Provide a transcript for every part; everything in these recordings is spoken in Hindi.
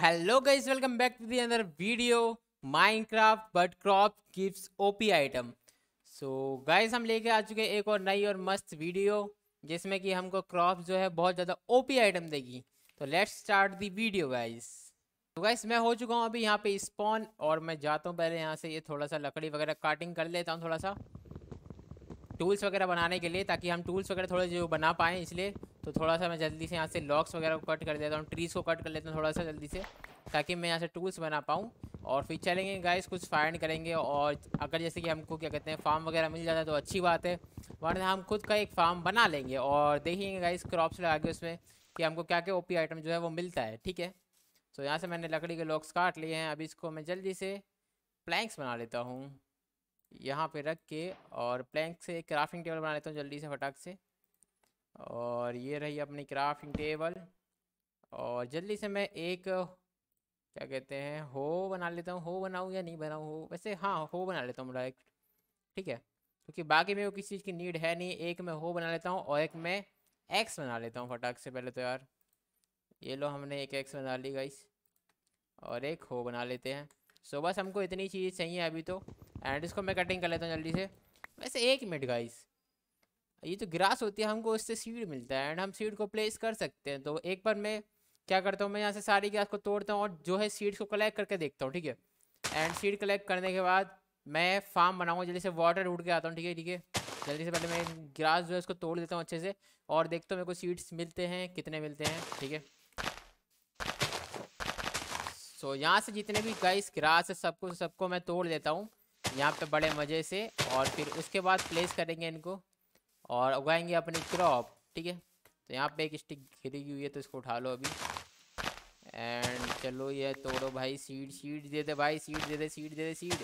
Hello guys welcome back to the अंदर video Minecraft but crop gives OP item so guys हम लेके आ चुके हैं एक और नई और मस्त वीडियो जिसमें कि हमको क्रॉप जो है बहुत ज़्यादा ओपी आइटम देगी तो let's start the video guys तो गाइस मैं हो चुका हूँ अभी यहाँ पे स्पॉन और मैं जाता हूँ पहले यहाँ से ये थोड़ा सा लकड़ी वगैरह काटिंग कर लेता हूँ थोड़ा सा टूल्स वगैरह बनाने के लिए ताकि हम टूल्स वगैरह थोड़े जो बना पाएँ इसलिए तो थोड़ा सा मैं जल्दी से यहाँ से लॉक्स वगैरह को कट कर देता हूँ ट्रीज़ को कट कर लेता हूँ थोड़ा सा जल्दी से ताकि मैं यहाँ से टूल्स बना पाऊँ और फिर चलेंगे गाइस कुछ फाइंड करेंगे और अगर जैसे कि हमको क्या कहते हैं फार्म वगैरह मिल जाता है तो अच्छी बात है वरना हम खुद का एक फार्म बना लेंगे और देखेंगे गाइस क्रॉप्स लगा के उसमें कि हमको क्या क्या ओपी आइटम जो है वो मिलता है ठीक है तो यहाँ से मैंने लकड़ी के लॉक्स काट लिए हैं अभी इसको मैं जल्दी से प्लैंक्स बना लेता हूँ यहाँ पर रख के और प्लैंक से क्राफ्टिंग टेबल बना लेता हूँ जल्दी से फटाक से और ये रही अपनी क्राफ्टिंग टेबल और जल्दी से मैं एक क्या कहते हैं हो बना लेता हूँ हो बनाऊँ या नहीं बनाऊँ हो वैसे हाँ हो बना लेता हूँ डायरेक्ट ठीक है क्योंकि बाकी मेरे को किसी चीज़ की नीड है नहीं एक मैं हो बना लेता हूँ और एक मैं एक्स बना लेता हूँ फटाक से पहले तो यार ये लो हमने एक एक्स बना ली गाइस और एक हो बना लेते हैं सो बस हमको इतनी चीज़ चाहिए अभी तो एंड इसको मैं कटिंग कर लेता हूँ जल्दी से वैसे एक मिनट गाइस ये जो ग्रास होती है हमको उससे सीड मिलता है एंड हम सीड को प्लेस कर सकते हैं तो एक बार मैं क्या करता हूँ मैं यहाँ से सारी ग्रास को तोड़ता हूँ और जो है सीड्स को कलेक्ट करके देखता हूँ ठीक है एंड सीड कलेक्ट करने के बाद मैं फार्म बनाऊँगा जल्दी से वाटर उड़ के आता हूँ ठीक है ठीक है जल्दी से पहले मैं ग्रास जो है उसको तोड़ देता हूँ अच्छे से और देखता हूँ मेरे को सीड्स मिलते हैं कितने मिलते हैं ठीक है सो यहाँ से जितने भी गाइस ग्रास है सबको सबको मैं तोड़ देता हूँ यहाँ पे बड़े मज़े से और फिर उसके बाद प्लेस करेंगे इनको और उगाएंगे अपनी क्रॉप ठीक है तो यहाँ पे एक स्टिक गिरी हुई है तो इसको उठा लो अभी एंड चलो ये तोड़ो भाई सीड सीड दे दे भाई सीड दे दे सीड दे दे सीड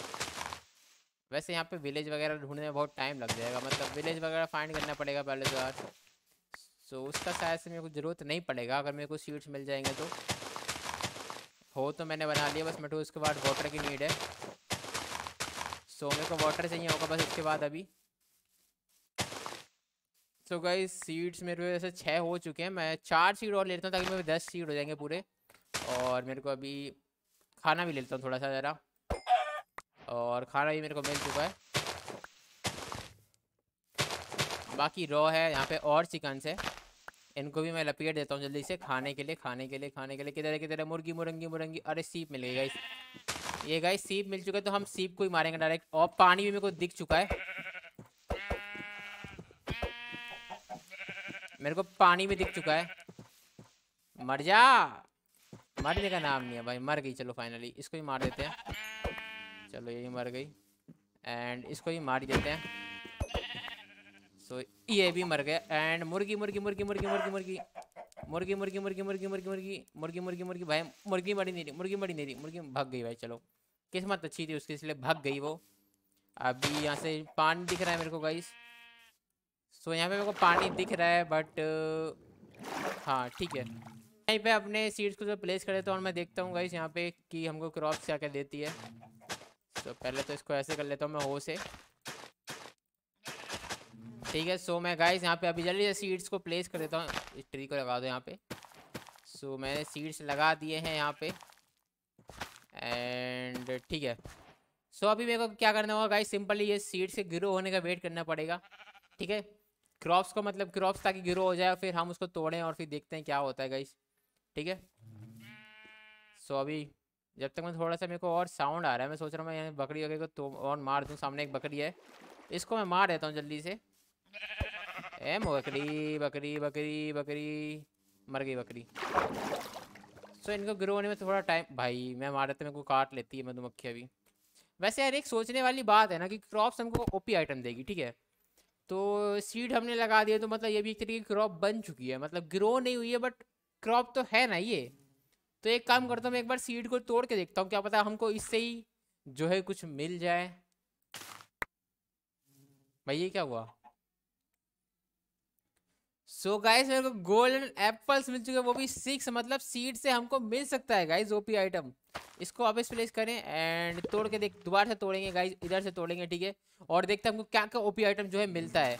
वैसे यहाँ पे विलेज वगैरह ढूंढने में बहुत टाइम लग जाएगा मतलब विलेज वगैरह फाइंड करना पड़ेगा पहले तो यार सो उसका शायद से मेरे को ज़रूरत नहीं पड़ेगा अगर मेरे को सीड्स मिल जाएंगे तो हो तो मैंने बना लिया बस मेटो उसके बाद वाटर की नीड है सो मेरे को वाटर चाहिए होगा बस उसके बाद अभी सो गई सीड्स मेरे वैसे छः हो चुके हैं मैं चार सीट और लेता हूँ ताकि मेरे दस सीट हो जाएंगे पूरे और मेरे को अभी खाना भी लेता हूँ थोड़ा सा ज़रा और खाना भी मेरे को मिल चुका है बाकी रॉ है यहाँ पे और चिकन्स है इनको भी मैं लपेट देता हूँ जल्दी से खाने के लिए खाने के लिए खाने के लिए किधर है किधर है मुर्गी मुरंगी मुरंगी अरे सीप मिल गई गाइस ये गाइस सीप मिल चुका है तो हम सीप को ही मारेंगे डायरेक्ट और पानी भी मेरे को दिख चुका है मेरे को पानी में दिख चुका है मर जा मरने का नाम नहीं है भाई मर गई चलो फाइनली इसको ही मार देते हैं चलो यही मर गई एंड इसको ही मार देते हैं सो ये भी मर गया एंड मुर्गी मुर्गी मुर्गी मुर्गी मुर्गी मुर्गी मुर्गी मुर्गी मुर्गी मुर्गी मुर्गी मुर्गी मुर्गी मुर्गी मुर्गी भाई मुर्गी मरी नहीं रही मुर्गी मरी नहीं रही मुर्गी भाग गई भाई चलो किस्मत अच्छी थी उसके इसलिए भाग गई वो अभी यहाँ से पानी दिख रहा है मेरे को गाइस सो यहाँ पे मेरे को पानी दिख रहा है बट हाँ ठीक है यहीं पे अपने सीड्स को जो प्लेस करे तो और मैं देखता हूँ गाइस यहाँ पे कि हमको क्रॉप्स क्या क्या देती है तो so, पहले तो इसको ऐसे कर लेता हूँ मैं हो से ठीक है सो so, मैं गाइस यहाँ पे अभी जल्दी से सीड्स को प्लेस कर देता हूँ इस ट्री को लगा दो यहाँ पे सो so, मैंने सीड्स लगा दिए हैं यहाँ पे एंड ठीक है सो so, अभी मेरे को क्या करना होगा गाइस सिंपली ये सीड्स के ग्रो होने का वेट करना पड़ेगा ठीक है क्रॉप्स को मतलब क्रॉप्स ताकि ग्रो हो जाए फिर हम उसको तोड़ें और फिर देखते हैं क्या होता है गाइस ठीक है सो अभी जब तक मैं थोड़ा सा मेरे को और साउंड आ रहा है मैं सोच रहा हूँ मैं यहाँ बकरी वगैरह को तो और मार दूँ सामने एक बकरी है इसको मैं मार देता हूँ जल्दी से एम बकरी बकरी बकरी बकरी मर गई बकरी सो so, इनको ग्रो होने में थोड़ा टाइम भाई मैं मार देता मेरे को काट लेती है मधुमक्खी अभी वैसे यार एक सोचने वाली बात है ना कि क्रॉप्स हमको ओपी आइटम देगी ठीक है तो सीड हमने लगा दिया तो मतलब ये भी एक तरीके की क्रॉप बन चुकी है मतलब ग्रो नहीं हुई है बट क्रॉप तो है ना ये तो एक काम करता हूँ मैं एक बार सीड को तोड़ के देखता हूँ क्या पता हमको इससे ही जो है कुछ मिल जाए भाई ये क्या हुआ सो गाइस मेरे को गोल्डन एप्पल्स मिल चुके हैं वो भी सिक्स मतलब सीड से हमको मिल सकता है गाइस ओपी आइटम इसको वापस प्लेस करें एंड तोड़ के देख दोबारा से तोड़ेंगे गाइस इधर से तोड़ेंगे ठीक है और देखते हैं हमको क्या क्या ओपी आइटम जो है मिलता है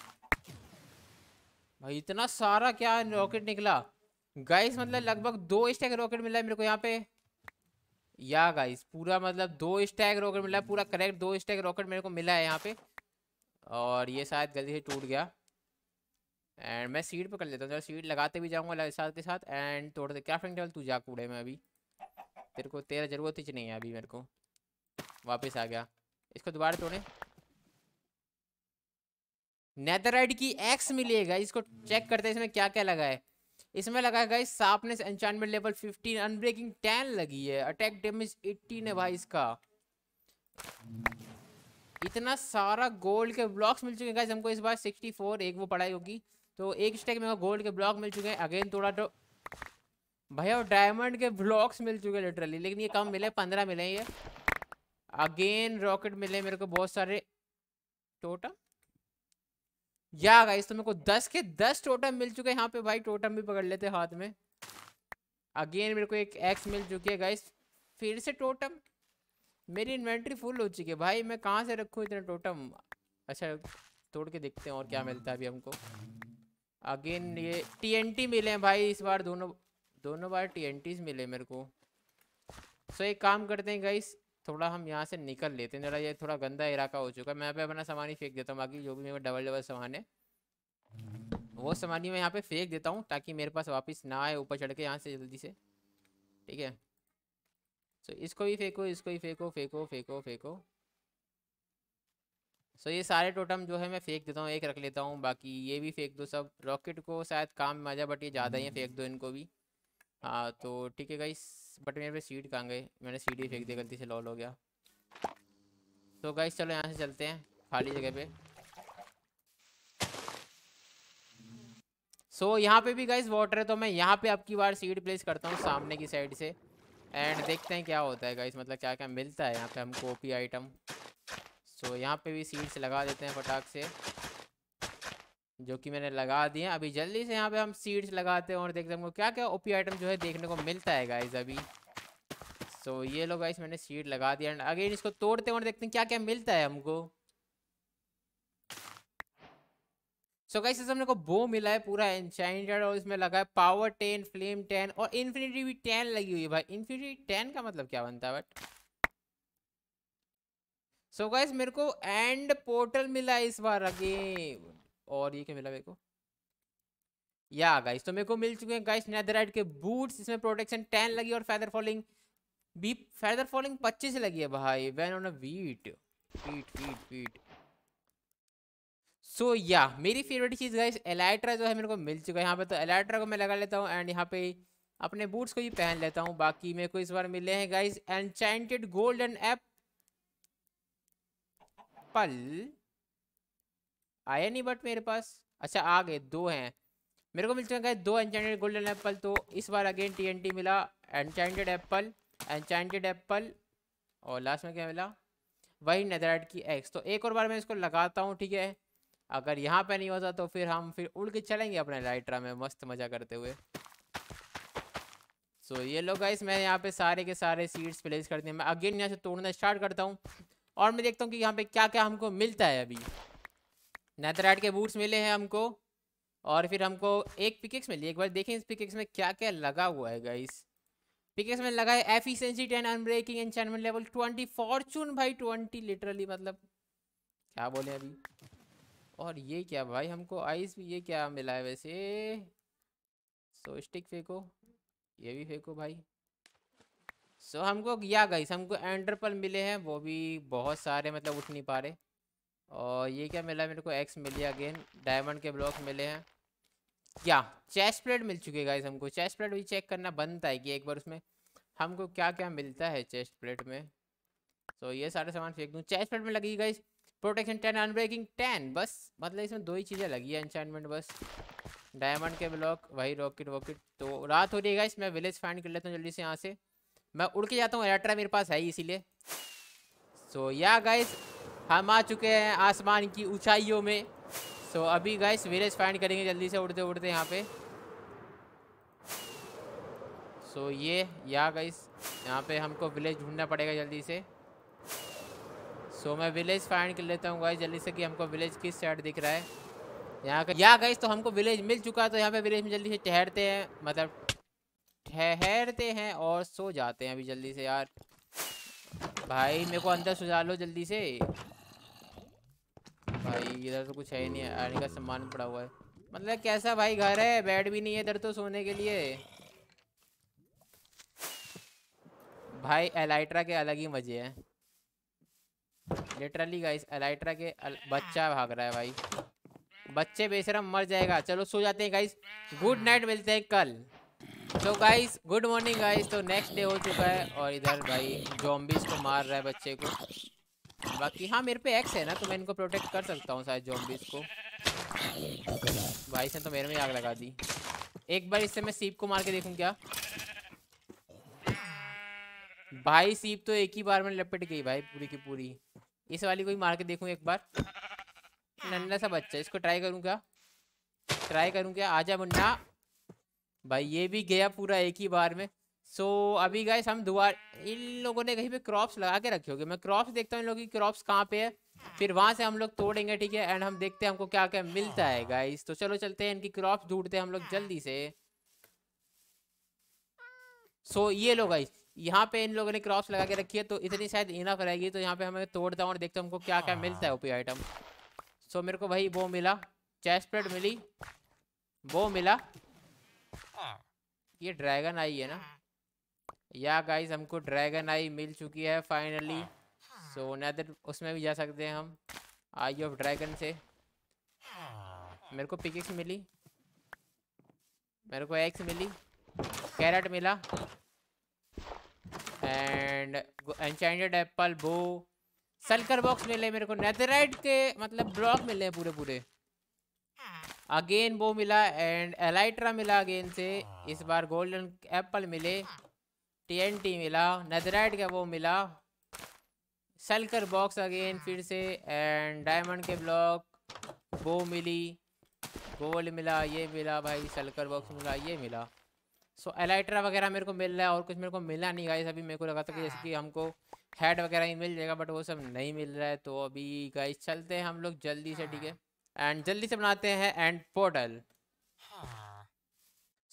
भाई इतना सारा क्या रॉकेट निकला गाइस मतलब लगभग दो स्टैक रॉकेट मिला है मेरे को यहाँ पे या गाइस पूरा मतलब दो स्टैक रॉकेट मिला पूरा करेक्ट दो स्टैक रॉकेट मेरे को मिला है यहाँ पे और ये शायद गलती से टूट गया एंड मैं सीट पे कर लेता हूँ सीट लगाते भी जाऊँगा साथ के साथ एंड तोड़ दे क्या फ्रेंड टेबल तू जा कूड़े में अभी तेरे को तेरा ज़रूरत ही नहीं है अभी मेरे को वापस आ गया इसको दोबारा तोड़ें नेदरराइड की एक्स मिलेगा इसको चेक करते हैं इसमें क्या क्या लगा है इसमें लगा है सापनेस एंचानमेंट लेवल 15 अनब्रेकिंग 10 लगी है अटैक डैमेज 18 है भाई इसका इतना सारा गोल्ड के ब्लॉक्स मिल चुके हैं गाइस हमको इस बार 64 एक वो पड़ा होगी तो एक स्टैक मेरे को गोल्ड के ब्लॉक मिल चुके हैं अगेन थोड़ा तो भैया डायमंड के ब्लॉक्स मिल चुके हैं लिटरली लेकिन ये कम मिले पंद्रह मिले ये अगेन रॉकेट मिले मेरे को बहुत सारे टोटम या गाइस तो मेरे को दस के दस टोटम मिल चुके हैं यहाँ पे भाई टोटम भी पकड़ लेते हाथ में अगेन मेरे को एक एक्स मिल चुकी है गाइस फिर से टोटम मेरी इन्वेंट्री फुल हो चुकी है भाई मैं कहाँ से रखूँ इतने टोटम अच्छा तोड़ के देखते हैं और क्या मिलता है अभी हमको अगेन ये टीएनटी मिले भाई इस बार दोनों दोनों बार टीएनटीज मिले मेरे को सो एक काम करते हैं गाइस थोड़ा हम यहाँ से निकल लेते हैं जरा ये थोड़ा गंदा इलाका हो चुका है मैं यहाँ पे अपना सामान ही फेंक देता हूँ बाकी जो भी मेरे डबल डबल सामान है वो सामान ही मैं यहाँ पे फेंक देता हूँ ताकि मेरे पास वापस ना आए ऊपर चढ़ के यहाँ से जल्दी से ठीक है सो इसको भी फेंको इसको भी फेंको फेंको फेंको फेंको सो ये सारे टोटम जो है मैं फेंक देता हूँ एक रख लेता हूँ बाकी ये भी फेंक दो सब रॉकेट को शायद काम में आ बट ये ज़्यादा ही फेंक दो हम्म। इनको भी हाँ तो ठीक है गाइस बट मेरे पे सीट कहाँ गए मैंने सीट ही फेंक दी गलती से लॉल हो गया तो गाइस चलो यहाँ से चलते हैं खाली जगह पे सो so, यहाँ पे भी गाइस वाटर है तो मैं यहाँ पे आपकी बार सीट प्लेस करता हूँ सामने की साइड से एंड देखते हैं क्या होता है गाइस मतलब क्या क्या मिलता है यहाँ पे हमको ओपी आइटम सो तो यहाँ पे भी सीड्स लगा देते हैं फटाक से जो कि मैंने लगा दिए अभी जल्दी से यहाँ पे हम सीड्स लगाते हैं और देखते हैं क्या क्या ओपी आइटम जो है देखने को मिलता है गाइज अभी सो so, ये लोग गाइस मैंने सीड लगा दिया एंड अगेन इसको तोड़ते हैं और देखते हैं क्या क्या मिलता है हमको सो गाइस इस हमने को बो मिला है पूरा एनचाइंटेड और इसमें लगा है पावर टेन फ्लेम टेन और इन्फिनिटी भी टेन लगी हुई है भाई इन्फिनिटी टेन का मतलब क्या बनता है बट सो गाइस मेरे को एंड पोर्टल मिला इस बार अगेन और ये क्या मिला मेरे को या गाइस तो मेरे को मिल चुके हैं गाइस नेदरराइट के बूट्स इसमें प्रोटेक्शन टेन लगी और फैदर फॉलिंग बी फैदर फॉलिंग पच्चीस लगी है भाई वैन ऑन अ वीट वीट वीट वीट सो या मेरी फेवरेट चीज़ गाइस एलाइट्रा जो है मेरे को मिल चुका है यहाँ पे तो एलाइट्रा को मैं लगा लेता हूँ एंड यहाँ पे अपने बूट्स को ही पहन लेता हूँ बाकी मेरे को इस बार मिले हैं guys enchanted golden apple apple आया नहीं बट मेरे पास अच्छा आ गए दो हैं मेरे को मिल चुका है दो एनचैंटेड गोल्डन एप्पल तो इस बार अगेन टीएनटी मिला एनचैंटेड एप्पल एनचैंटेड एप्पल और लास्ट में क्या मिला वही नदराइट की एक्स तो एक और बार मैं इसको लगाता हूँ ठीक है अगर यहाँ पे नहीं होता तो फिर हम फिर उड़ के चलेंगे अपने लाइट्रा में मस्त मजा करते हुए सो so, ये लोग गाइस मैं यहाँ पे सारे के सारे सीड्स प्लेस कर दिए मैं अगेन यहाँ से तोड़ना स्टार्ट करता हूँ और मैं देखता हूँ कि यहाँ पे क्या क्या हमको मिलता है अभी नैथराइट के बूट्स मिले हैं हमको और फिर हमको एक पिकिक्स मिली एक बार देखें इस पिकिक्स में क्या क्या लगा हुआ है गाइस पिकिक्स में लगा है efficiency ten unbreaking enchantment level twenty fortune भाई ट्वेंटी लिटरली मतलब क्या बोले अभी और ये क्या भाई हमको आइस भी ये क्या मिला है वैसे सो स्टिक फेंको ये भी फेंको भाई सो so, हमको या गई हमको एंडरपल मिले हैं वो भी बहुत सारे मतलब उठ नहीं पा रहे और ये क्या मिला मेरे को एक्स मिल गया अगेन डायमंड के ब्लॉक मिले हैं क्या चेस्ट प्लेट मिल चुकी है गाइस हमको चेस्ट प्लेट भी चेक करना बनता है कि एक बार उसमें हमको क्या क्या मिलता है चेस्ट प्लेट में सो so, ये सारे सामान फेंक दूँ चेस्ट प्लेट में लगी guys protection ten unbreaking ten बस मतलब इसमें दो ही चीज़ें लगी हैं एंचाइनमेंट बस डायमंड के ब्लॉक वही रॉकेट वॉकेट तो रात हो रही है गाइस मैं विलेज फाइंड कर लेता हूँ जल्दी से यहाँ से मैं उड़ के जाता हूँ एलेक्ट्रा मेरे पास है ही इसीलिए सो या गाइस हम आ चुके हैं आसमान की ऊंचाइयों में सो so, अभी गाइस विलेज फाइंड करेंगे जल्दी से उड़ते उड़ते यहाँ पे सो so, ये या गाइस यहाँ पे हमको विलेज ढूंढना पड़ेगा जल्दी से सो so, मैं विलेज फाइंड कर लेता हूँ गाइस जल्दी से कि हमको विलेज किस साइड दिख रहा है यहाँ का या गाइस तो हमको विलेज मिल चुका है तो यहाँ पे विलेज में जल्दी से ठहरते हैं मतलब ठहरते हैं और सो जाते हैं अभी जल्दी से यार भाई मेरे को अंदर सुझा लो जल्दी से भाई इधर तो कुछ है ही नहीं आने का सामान पड़ा हुआ है मतलब कैसा भाई घर है बेड भी नहीं है इधर तो सोने के लिए भाई एलाइट्रा के अलग ही मजे हैं लिटरली गाइस एलाइट्रा के अल... बच्चा भाग रहा है भाई बच्चे बेसरम मर जाएगा चलो सो जाते हैं गाइस गुड नाइट मिलते हैं कल तो गाइस गुड मॉर्निंग गाइस तो नेक्स्ट डे हो चुका है और इधर भाई जॉम्बिस को मार रहा है बच्चे को बाकी हाँ मेरे पे एक्स है ना तो मैं इनको प्रोटेक्ट कर सकता हूँ शायद जॉम्बिस को भाई से तो मेरे में आग लगा दी एक बार इससे मैं सीप को मार के देखूँ क्या भाई सीप तो एक ही बार में लपेट गई भाई पूरी की पूरी इस वाली को ही मार के देखूँ एक बार नन्ना सा बच्चा इसको ट्राई करूँ क्या ट्राई करूँ क्या आजा मुन्ना भाई ये भी गया पूरा एक ही बार में सो so, अभी गाइस हम दोबारा इन लोगों ने कहीं पे क्रॉप्स लगा के रखे होंगे मैं क्रॉप्स देखता हूँ इन लोगों की क्रॉप्स कहाँ पे है फिर वहाँ से हम लोग तोड़ेंगे ठीक है एंड हम देखते हैं हमको क्या क्या मिलता है गाइस तो चलो चलते हैं इनकी क्रॉप्स ढूंढते हैं हम लोग जल्दी से सो so, ये लोग गाइस यहाँ पे इन लोगों ने क्रॉप्स लगा के रखी है तो इतनी शायद इनफ रहेगी तो यहाँ पे हमें तोड़ता हूँ और देखते हैं हमको क्या क्या मिलता है ओपी आइटम सो so, मेरे को भाई वो मिला चेस्ट प्लेट मिली वो मिला हाँ। ये ड्रैगन आई है ना हम्म। या गाइस हमको ड्रैगन आई मिल चुकी है फाइनली हाँ। सो so, नैदर उसमें भी जा सकते हैं हम आई ऑफ ड्रैगन से हाँ। मेरे को पिकिक्स मिली मेरे को एक्स मिली कैरेट मिला एंड एनचाइंटेड एप्पल बो सल्कर बॉक्स मिले मेरे को नेदरराइट के मतलब ब्लॉक मिले पूरे पूरे अगेन वो मिला एंड एलाइट्रा मिला अगेन से इस बार गोल्डन एप्पल मिले टीएनटी मिला नजराइट का वो मिला सलकर बॉक्स अगेन फिर से एंड डायमंड के ब्लॉक वो मिली गोल्ड मिला ये मिला भाई सल्कर बॉक्स मिला ये मिला सो so, एलाइट्रा वगैरह मेरे को मिल रहा है और कुछ मेरे को मिला नहीं गाइस अभी मेरे को लगा था कि जैसे कि हमको हेड वगैरह ही मिल जाएगा बट वो सब नहीं मिल रहा है तो अभी गाइस चलते हैं हम लोग जल्दी से ठीक है एंड जल्दी से बनाते हैं एंड पोर्टल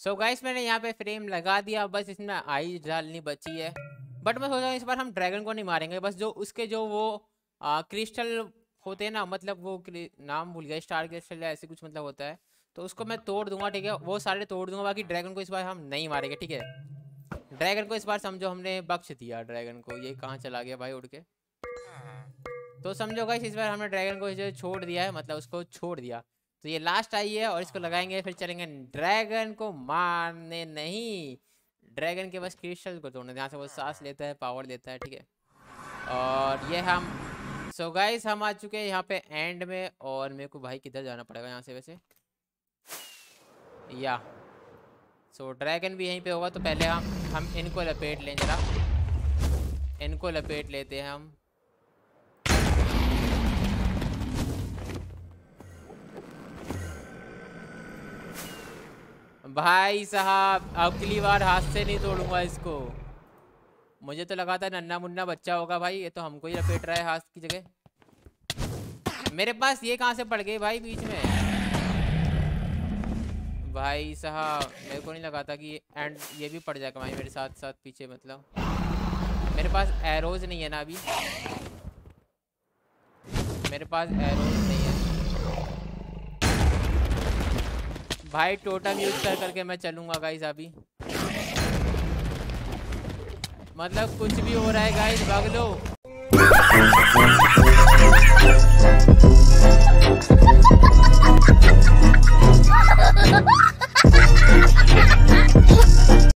सो गाइस मैंने यहाँ पे फ्रेम लगा दिया बस इसमें आई डालनी बची है बट मैं सोच रहा हूँ इस बार हम ड्रैगन को नहीं मारेंगे बस जो उसके जो वो आ, क्रिस्टल होते हैं ना मतलब वो नाम भूल गया स्टार क्रिस्टल ऐसे कुछ मतलब होता है तो उसको मैं तोड़ दूंगा ठीक है वो सारे तोड़ दूंगा बाकी ड्रैगन को इस बार हम नहीं मारेंगे ठीक है ड्रैगन को इस बार समझो हमने बख्श दिया ड्रैगन को ये कहाँ चला गया भाई उड़ के हाँ। तो समझो गाइस इस बार हमने ड्रैगन को जो छोड़ दिया है मतलब उसको छोड़ दिया तो ये लास्ट आई है और इसको लगाएंगे फिर चलेंगे ड्रैगन को मारने नहीं ड्रैगन के बस क्रिस्टल को तोड़ने जहाँ से वो सांस हाँ। लेता है पावर लेता है ठीक है और ये हम सो so गाइस हम आ चुके हैं यहाँ पे एंड में और मेरे को भाई किधर जाना पड़ेगा यहाँ से वैसे या सो so, ड्रैगन भी यहीं पर होगा तो पहले हम हम इनको लपेट लें जरा इनको लपेट लेते हैं हम भाई साहब अगली बार हाथ से नहीं तोड़ूंगा इसको मुझे तो लगा था नन्ना मुन्ना बच्चा होगा भाई ये तो हमको ही लपेट रहा है हाथ की जगह मेरे पास ये कहाँ से पड़ गए भाई बीच में भाई साहब मेरे को नहीं लगा था कि एंड ये भी पड़ जाएगा भाई मेरे साथ साथ पीछे मतलब मेरे पास एरोज नहीं है ना अभी मेरे पास एरोज नहीं भाई टोटम यूज कर करके मैं चलूंगा गाइज अभी मतलब कुछ भी हो रहा है गाइज भाग लो